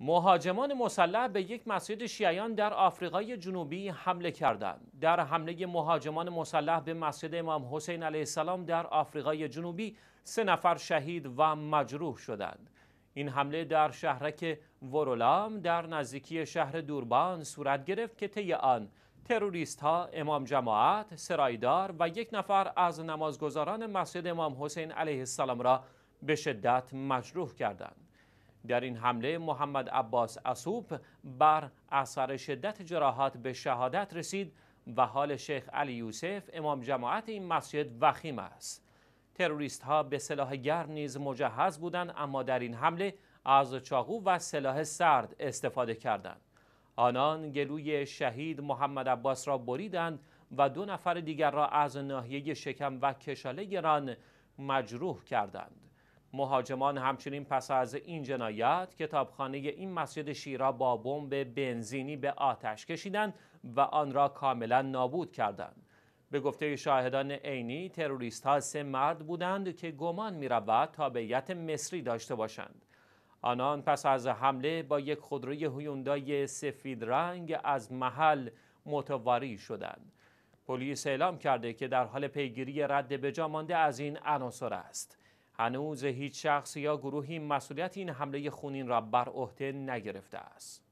مهاجمان مسلح به یک مسجد شیعیان در آفریقای جنوبی حمله کردند. در حمله مهاجمان مسلح به مسجد امام حسین علیه السلام در آفریقای جنوبی سه نفر شهید و مجروح شدند. این حمله در شهرک ورولام در نزدیکی شهر دوربان صورت گرفت که طی آن تروریست ها امام جماعت، سرایدار و یک نفر از نمازگزاران مسجد امام حسین علیه السلام را به شدت مجروح کردند. در این حمله محمد عباس اسوب بر اثر شدت جراحات به شهادت رسید و حال شیخ علی یوسف امام جماعت این مسجد وخیم است تروریست ها به سلاح گرم نیز مجهز بودند اما در این حمله از چاقو و سلاح سرد استفاده کردند آنان گلوی شهید محمد عباس را بریدند و دو نفر دیگر را از ناحیه شکم و کشاله گران مجروح کردند مهاجمان همچنین پس از این جنایت کتابخانه این مسجد شیرا با بمب بنزینی به آتش کشیدند و آن را کاملا نابود کردند به گفته شاهدان عینی تروریست ها سه مرد بودند که گمان می رود تابعیت مصری داشته باشند آنان پس از حمله با یک خودروی هیوندای سفید رنگ از محل متواری شدند پلیس اعلام کرده که در حال پیگیری رد به مانده از این عناصر است هنوز هیچ شخص یا گروهی مسئولیت این حمله خونین را بر عهده نگرفته است.